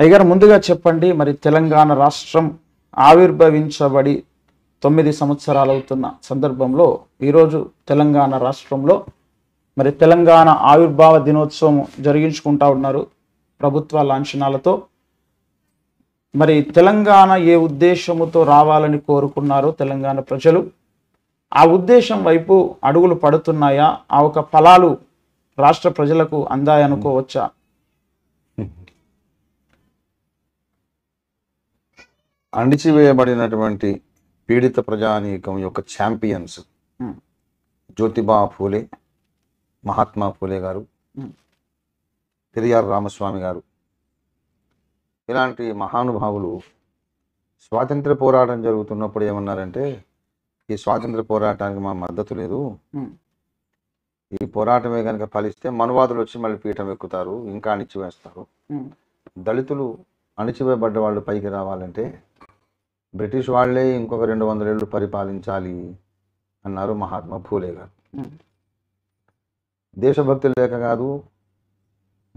అయ్యగారు ముందుగా చెప్పండి మరి తెలంగాణ రాష్ట్రం ఆవిర్భవించబడి తొమ్మిది సంవత్సరాలు అవుతున్న సందర్భంలో ఈరోజు తెలంగాణ రాష్ట్రంలో మరి తెలంగాణ ఆవిర్భావ దినోత్సవం జరిగించుకుంటా ఉన్నారు ప్రభుత్వ లాంఛనాలతో మరి తెలంగాణ ఏ ఉద్దేశముతో రావాలని కోరుకున్నారో తెలంగాణ ప్రజలు ఆ ఉద్దేశం వైపు అడుగులు పడుతున్నాయా ఆ ఒక ఫలాలు రాష్ట్ర ప్రజలకు అందాయనుకోవచ్చా అణిచివేయబడినటువంటి పీడిత ప్రజానీకం యొక్క ఛాంపియన్స్ hmm. జ్యోతిబా ఫూలే మహాత్మా ఫూలే గారు hmm. పెరియార్ రామస్వామి గారు ఇలాంటి మహానుభావులు స్వాతంత్ర పోరాటం జరుగుతున్నప్పుడు ఏమన్నారంటే ఈ స్వాతంత్ర పోరాటానికి మా మద్దతు లేదు hmm. ఈ పోరాటమే కనుక ఫలిస్తే మనువాదులు వచ్చి మళ్ళీ పీఠం ఎక్కుతారు ఇంకా అణిచివేస్తారు దళితులు అణిచివేయబడ్డ వాళ్ళు పైకి రావాలంటే బ్రిటిష్ వాళ్లే ఇంకొక రెండు వందల ఏళ్ళు పరిపాలించాలి అన్నారు మహాత్మా ఫూలే గారు దేశభక్తి లేక కాదు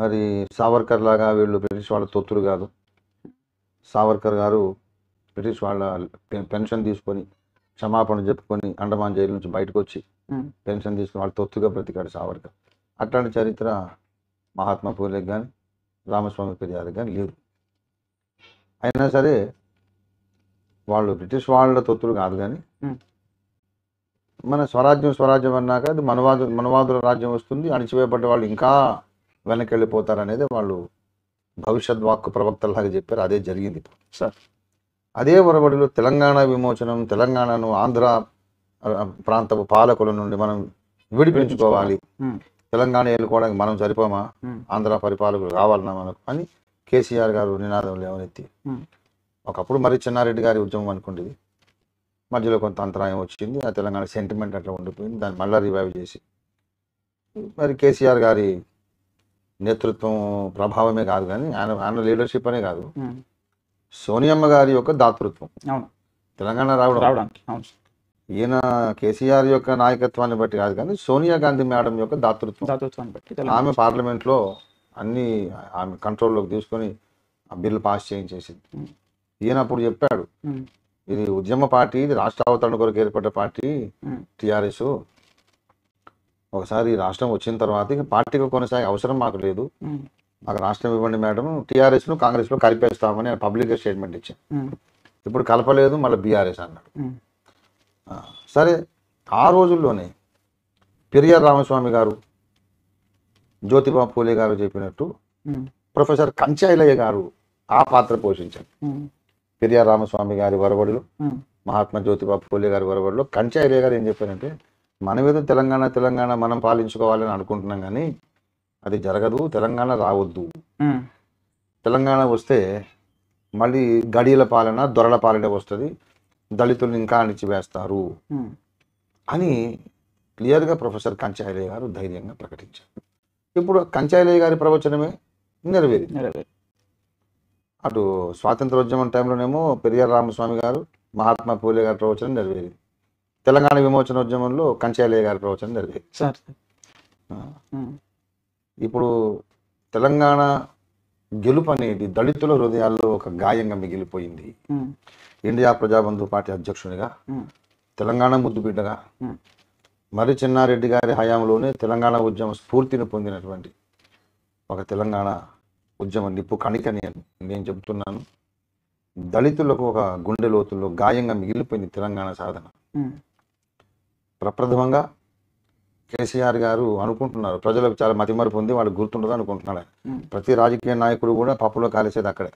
మరి సావర్కర్ లాగా వీళ్ళు బ్రిటిష్ వాళ్ళ తొత్తులు కాదు సావర్కర్ గారు బ్రిటిష్ వాళ్ళ పెన్షన్ తీసుకొని క్షమాపణ చెప్పుకొని అండమాన్ జైలు నుంచి బయటకు వచ్చి పెన్షన్ తీసుకుని వాళ్ళు తొత్తుగా బ్రతికాడు సావర్కర్ అట్లాంటి చరిత్ర మహాత్మా పూలేకి కానీ రామస్వామి పెరియాలకు కానీ లేదు అయినా సరే వాళ్ళు బ్రిటిష్ వాళ్ళ తొత్తులు కాదు కానీ మన స్వరాజ్యం స్వరాజ్యం అన్నాక అది మనవాదు మనవాదుల రాజ్యం వస్తుంది అణిచివేయబడ్డ వాళ్ళు ఇంకా వెనక్కి వెళ్ళిపోతారు అనేది వాళ్ళు భవిష్యత్ వాక్కు ప్రవక్తలాగా చెప్పారు అదే జరిగింది సార్ అదే వరబడిలో తెలంగాణ విమోచనం తెలంగాణను ఆంధ్ర ప్రాంతపు పాలకుల నుండి మనం విడిపించుకోవాలి తెలంగాణ వెళ్ళుకోవడానికి మనం సరిపోమా ఆంధ్ర పరిపాలకులు కావాలన్నా మనకు అని కేసీఆర్ గారు నినాదం లేవనెత్తి ఒకప్పుడు మరి చిన్నారెడ్డి గారి ఉద్యమం అనుకుంటుంది మధ్యలో కొంత అంతరాయం వచ్చింది ఆ తెలంగాణ సెంటిమెంట్ అట్లా ఉండిపోయింది దాన్ని మళ్ళీ రివైవ్ చేసి మరి కేసీఆర్ గారి నేతృత్వం ప్రభావమే కాదు కానీ ఆయన ఆయన లీడర్షిప్ అనే కాదు సోనియమ్మ గారి యొక్క దాతృత్వం తెలంగాణ రావడం రావడానికి ఈయన కేసీఆర్ యొక్క నాయకత్వాన్ని బట్టి కాదు కానీ సోనియా గాంధీ మేడం యొక్క దాతృత్వం బట్టి ఆమె పార్లమెంట్లో అన్ని ఆమె కంట్రోల్లోకి తీసుకొని ఆ బిల్లు పాస్ చేయించేసింది ఈయన అప్పుడు చెప్పాడు ఇది ఉద్యమ పార్టీ ఇది రాష్ట్ర అవతరణ కొరకు ఏర్పడ్డ పార్టీ టిఆర్ఎస్ ఒకసారి రాష్ట్రం వచ్చిన తర్వాత ఇక పార్టీకి కొనసాగే అవసరం మాకు లేదు మాకు రాష్ట్రం ఇవ్వండి మేడం టిఆర్ఎస్ ను కాంగ్రెస్ లో కలిపేస్తామని పబ్లిక్ స్టేట్మెంట్ ఇచ్చాను ఇప్పుడు కలపలేదు మళ్ళీ బీఆర్ఎస్ అన్నాడు సరే ఆ రోజుల్లోనే పెరియార్ రామస్వామి గారు జ్యోతిబా పూలే గారు చెప్పినట్టు ప్రొఫెసర్ కంచాయిలయ్య గారు ఆ పాత్ర పోషించారు పెరియార్ రామస్వామి గారి వరవడిలో మహాత్మా జ్యోతిబా పూలే గారి వరవడిలో కంచాయిలే గారు ఏం చెప్పారంటే మన మీద తెలంగాణ తెలంగాణ మనం పాలించుకోవాలని అనుకుంటున్నాం కానీ అది జరగదు తెలంగాణ రావద్దు తెలంగాణ వస్తే మళ్ళీ గడియల పాలన దొరల పాలన వస్తుంది దళితులను ఇంకా అణిచివేస్తారు అని క్లియర్గా ప్రొఫెసర్ కంచాయలయ్య గారు ధైర్యంగా ప్రకటించారు ఇప్పుడు కంచాయలయ్య గారి ప్రవచనమే నెరవేరింది నెరవేరు అటు స్వాతంత్రోద్యమం టైంలోనేమో పెరియార్ రామస్వామి గారు మహాత్మా పూలే గారి ప్రవచనం జరిగేది తెలంగాణ విమోచన ఉద్యమంలో కంచాలయ్య గారి ప్రవచనం జరిగేది సార్ ఇప్పుడు తెలంగాణ గెలుపు అనేది దళితుల హృదయాల్లో ఒక గాయంగా మిగిలిపోయింది ఇండియా ప్రజాబంధు పార్టీ అధ్యక్షునిగా తెలంగాణ ముద్దుబిడ్డగా మరి చిన్నారెడ్డి గారి హయాంలోనే తెలంగాణ ఉద్యమ స్ఫూర్తిని పొందినటువంటి ఒక తెలంగాణ ఉద్యమ నిప్పు కణికని నేను చెబుతున్నాను దళితులకు ఒక గుండె లోతుల్లో గాయంగా మిగిలిపోయింది తెలంగాణ సాధన ప్రప్రథమంగా కేసీఆర్ గారు అనుకుంటున్నారు ప్రజలకు చాలా మతిమరుపు ఉంది వాళ్ళు గుర్తుండదు అనుకుంటున్నాడు ప్రతి రాజకీయ నాయకుడు కూడా పప్పులో కాలేసేది అక్కడే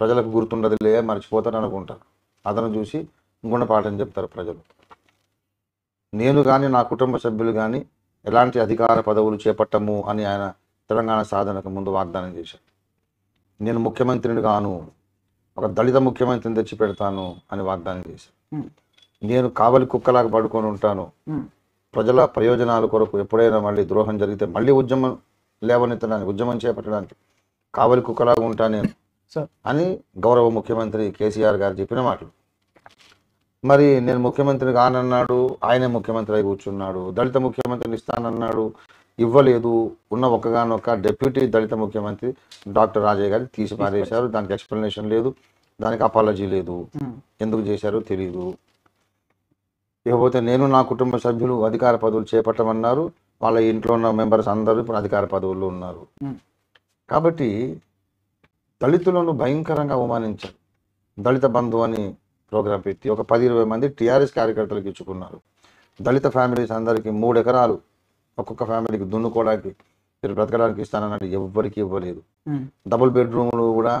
ప్రజలకు గుర్తుండదు లే మర్చిపోతారు అనుకుంటారు అతను చూసి గుణపాఠం చెప్తారు ప్రజలు నేను కానీ నా కుటుంబ సభ్యులు కానీ ఎలాంటి అధికార పదవులు చేపట్టము అని ఆయన తెలంగాణ సాధనకు ముందు వాగ్దానం చేశారు నేను ముఖ్యమంత్రిని కాను ఒక దళిత ముఖ్యమంత్రిని తెచ్చి పెడతాను అని వాగ్దానం చేశారు నేను కావలి కుక్కలాగా పడుకొని ఉంటాను ప్రజల ప్రయోజనాల కొరకు ఎప్పుడైనా మళ్ళీ ద్రోహం జరిగితే మళ్ళీ ఉద్యమం లేవనెత్తడానికి ఉద్యమం చేపట్టడానికి కావలి కుక్కలాగా ఉంటాను నేను అని గౌరవ ముఖ్యమంత్రి కేసీఆర్ గారు చెప్పిన మాటలు మరి నేను ముఖ్యమంత్రి కానన్నాడు ఆయనే ముఖ్యమంత్రి అయి కూర్చున్నాడు దళిత ముఖ్యమంత్రిని ఇస్తానన్నాడు ఇవ్వలేదు ఉన్న ఒక్కగానొక్క డెప్యూటీ దళిత ముఖ్యమంత్రి డాక్టర్ రాజయ్య గారు తీసి పారేశారు దానికి ఎక్స్ప్లెనేషన్ లేదు దానికి అపాలజీ లేదు ఎందుకు చేశారో తెలియదు ఇకపోతే నేను నా కుటుంబ సభ్యులు అధికార పదవులు చేపట్టమన్నారు వాళ్ళ ఇంట్లో ఉన్న మెంబర్స్ అందరూ ఇప్పుడు అధికార పదవుల్లో ఉన్నారు కాబట్టి దళితులను భయంకరంగా అవమానించారు దళిత బంధు అని ప్రోగ్రాం పెట్టి ఒక పది ఇరవై మంది టీఆర్ఎస్ కార్యకర్తలకు ఇచ్చుకున్నారు దళిత ఫ్యామిలీస్ అందరికీ మూడు ఎకరాలు ఒక్కొక్క ఫ్యామిలీకి దున్నుకోవడానికి మీరు బ్రతకడానికి ఇస్తానన్నది ఎవ్వరికి ఇవ్వలేదు డబుల్ బెడ్రూమ్లు కూడా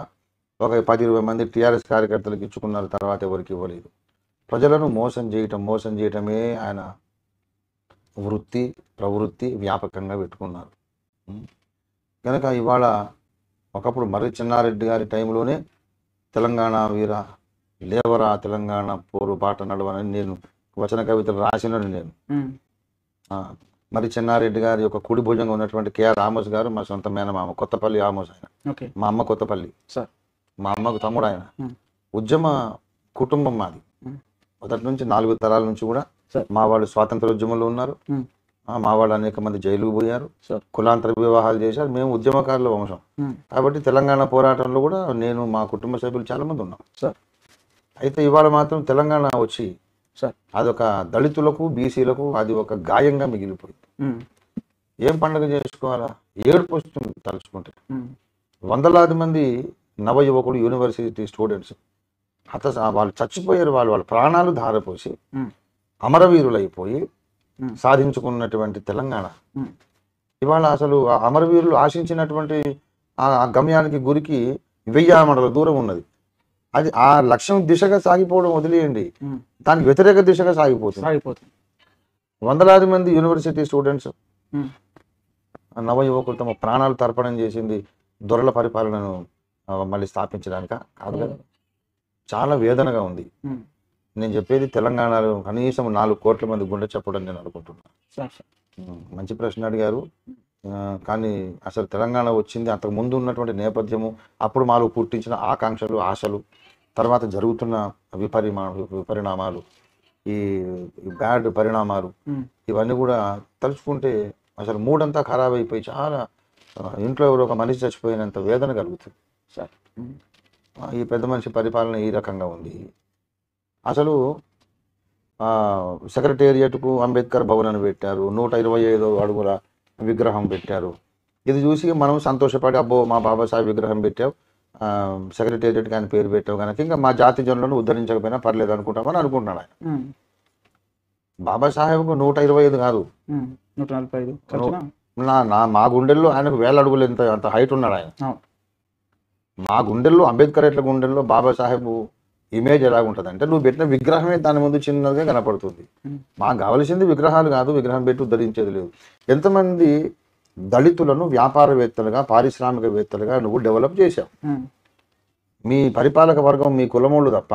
ఒక పది ఇరవై మంది టీఆర్ఎస్ కార్యకర్తలకు ఇచ్చుకున్నారు తర్వాత ఎవరికి ఇవ్వలేదు ప్రజలను మోసం చేయటం మోసం చేయటమే ఆయన వృత్తి ప్రవృత్తి వ్యాపకంగా పెట్టుకున్నారు కనుక ఇవాళ ఒకప్పుడు మర్రి చిన్నారెడ్డి గారి టైంలోనే తెలంగాణ వీర లేవరా తెలంగాణ పోరు పాట నడవని నేను వచన కవితలు రాసినాను నేను మరి చిన్నారెడ్డి గారి యొక్క కుడి భుజంగా ఉన్నటువంటి కేఆర్ ఆమోస్ గారు మా సొంత మేనమామ కొత్తపల్లి ఆమోస్ ఆయన మా అమ్మ కొత్తపల్లి మా అమ్మకు తమ్ముడు ఆయన ఉద్యమ కుటుంబం మాది మొదటి నుంచి నాలుగు తరాల నుంచి కూడా మా వాళ్ళు స్వాతంత్ర ఉద్యమంలో ఉన్నారు మా వాళ్ళు అనేక మంది జైలుకు పోయారు కులాంతర వివాహాలు చేశారు మేము ఉద్యమకారుల వంశం కాబట్టి తెలంగాణ పోరాటంలో కూడా నేను మా కుటుంబ సభ్యులు చాలా మంది ఉన్నాం అయితే ఇవాళ మాత్రం తెలంగాణ వచ్చి అదొక దళితులకు బీసీలకు అది ఒక గాయంగా మిగిలిపోయింది ఏం పండుగ చేసుకోవాలా ఏడుపు వస్తుంది తలుచుకుంటే వందలాది మంది నవ యువకులు యూనివర్సిటీ స్టూడెంట్స్ అత వాళ్ళు చచ్చిపోయారు వాళ్ళు వాళ్ళ ప్రాణాలు ధారపోసి అమరవీరులైపోయి సాధించుకున్నటువంటి తెలంగాణ ఇవాళ అసలు ఆ అమరవీరులు ఆశించినటువంటి ఆ గమ్యానికి గురికి వెయ్యి ఆమడల దూరం ఉన్నది అది ఆ లక్ష్యం దిశగా సాగిపోవడం వదిలేయండి దానికి వ్యతిరేక దిశగా సాగిపోతుంది సాగిపోతుంది వందలాది మంది యూనివర్సిటీ స్టూడెంట్స్ నవ యువకులు తమ ప్రాణాలు తర్పణం చేసింది దొరల పరిపాలనను మళ్ళీ స్థాపించడానిక కాదు కదా చాలా వేదనగా ఉంది నేను చెప్పేది తెలంగాణలో కనీసం నాలుగు కోట్ల మంది గుండె చెప్పడం నేను అనుకుంటున్నాను మంచి ప్రశ్న అడిగారు కానీ అసలు తెలంగాణ వచ్చింది అంతకు ముందు ఉన్నటువంటి నేపథ్యము అప్పుడు మాలో పుట్టించిన ఆకాంక్షలు ఆశలు తర్వాత జరుగుతున్న విపరిమా విపరిణామాలు ఈ బ్యాడ్ పరిణామాలు ఇవన్నీ కూడా తలుచుకుంటే అసలు మూడంతా ఖరాబ్ అయిపోయి చాలా ఇంట్లో ఎవరో ఒక మనిషి చచ్చిపోయినంత వేదన కలుగుతుంది సార్ ఈ పెద్ద మనిషి పరిపాలన ఈ రకంగా ఉంది అసలు సెక్రటేరియట్కు అంబేద్కర్ భవన్ అని పెట్టారు నూట ఇరవై ఐదు అడుగుల విగ్రహం పెట్టారు ఇది చూసి మనం సంతోషపడి అబ్బో మా బాబాసాహెబ్ విగ్రహం పెట్టావు సెక్రటేరియట్ కానీ పేరు పెట్టావు కనుక ఇంకా మా జాతి జనులను ఉద్ధరించకపోయినా పర్లేదు అనుకుంటామని అనుకుంటున్నాడు ఆయన బాబాసాహెబ్కు నూట ఇరవై ఐదు కాదు నా మా గుండెల్లో ఆయనకు వేల అడుగులు ఎంత అంత హైట్ ఉన్నాడు ఆయన మా గుండెల్లో అంబేద్కర్ ఎట్ల గుండెల్లో బాబాసాహెబ్ ఇమేజ్ ఎలా ఉంటుంది అంటే నువ్వు పెట్టిన విగ్రహమే దాని ముందు చిన్నదిగా కనపడుతుంది మాకు కావలసింది విగ్రహాలు కాదు విగ్రహం పెట్టి ఉద్ధరించేది లేదు ఎంతమంది దళితులను వ్యాపారవేత్తలుగా పారిశ్రామికవేత్తలుగా నువ్వు డెవలప్ చేశావు మీ పరిపాలక వర్గం మీ కులమోళ్ళు తప్ప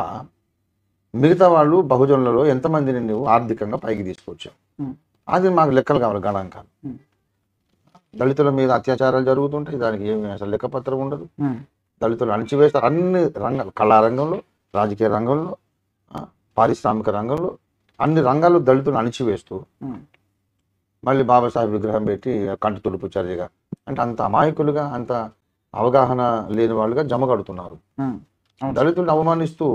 మిగతా వాళ్ళు బహుజనులలో ఎంతమందిని నువ్వు ఆర్థికంగా పైకి తీసుకొచ్చావు అది మాకు లెక్కలు కావాలి గణాంకాలు దళితుల మీద అత్యాచారాలు జరుగుతుంటాయి దానికి ఏమి అసలు లెక్కపత్రం ఉండదు దళితులు అణిచివేస్తారు అన్ని రంగాలు కళారంగంలో రాజకీయ రంగంలో పారిశ్రామిక రంగంలో అన్ని రంగాల్లో దళితులు అణిచివేస్తూ మళ్ళీ బాబాసాహెబ్ విగ్రహం పెట్టి కంటి తుడుపు చర్యగా అంటే అంత అమాయకులుగా అంత అవగాహన లేని వాళ్ళుగా జమ కడుతున్నారు దళితులను అవమానిస్తూ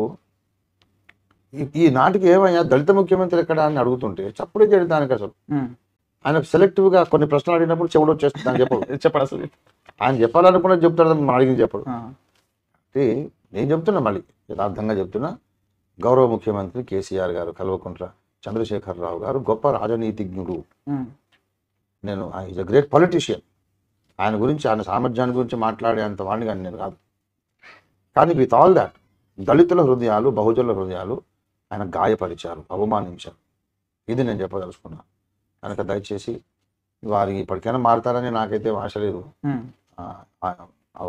ఈ నాటికి ఏమయ్యా దళిత ముఖ్యమంత్రి ఎక్కడ అని అడుగుతుంటే చప్పుడే దానికి అసలు ఆయన సెలెక్టివ్ గా కొన్ని ప్రశ్నలు అడిగినప్పుడు చెవుడు వచ్చేస్తుంది అని చెప్పడు చెప్పడు అసలు ఆయన చెప్పాలనుకున్నది చెప్తాడు మనం అడిగింది చెప్పడు అంటే నేను చెప్తున్నా మళ్ళీ యథార్థంగా చెప్తున్నా గౌరవ ముఖ్యమంత్రి కేసీఆర్ గారు కల్వకుంట్ల చంద్రశేఖరరావు గారు గొప్ప రాజనీతిజ్ఞుడు నేను ఈజ్ అ గ్రేట్ పొలిటీషియన్ ఆయన గురించి ఆయన సామర్థ్యాన్ని గురించి మాట్లాడే అంత వాడిని కానీ నేను కాదు కానీ విత్ ఆల్ దాట్ దళితుల హృదయాలు బహుజనుల హృదయాలు ఆయన గాయపరిచారు అవమానించారు ఇది నేను చెప్పదలుచుకున్నాను కనుక దయచేసి వారి ఇప్పటికైనా మారతారని నాకైతే ఆశ లేదు hmm.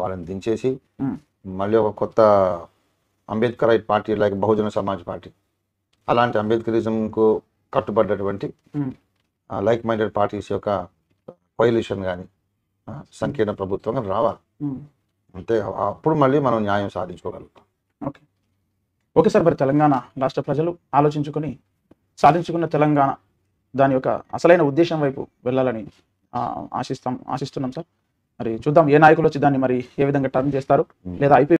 వాళ్ళని దించేసి hmm. మళ్ళీ ఒక కొత్త Ambedkarite party like Bahujan Samaj party అలాంటి అంబేద్కరిజంకు కట్టుబడ్డటువంటి hmm. లైక్ మైండెడ్ పార్టీస్ యొక్క పొల్యూషన్ కానీ సంకీర్ణ ప్రభుత్వం కానీ రావాలి hmm. అంతే అప్పుడు మళ్ళీ మనం న్యాయం సాధించుకోగలుగుతాం ఓకే ఓకే సార్ మరి తెలంగాణ రాష్ట్ర ప్రజలు ఆలోచించుకొని సాధించుకున్న తెలంగాణ దాని యొక్క అసలైన ఉద్దేశం వైపు వెళ్ళాలని ఆశిస్తాం ఆశిస్తున్నాం సార్ మరి చూద్దాం ఏ నాయకులు వచ్చి దాన్ని మరి ఏ విధంగా టర్న్ చేస్తారు hmm. లేదా ఐపీ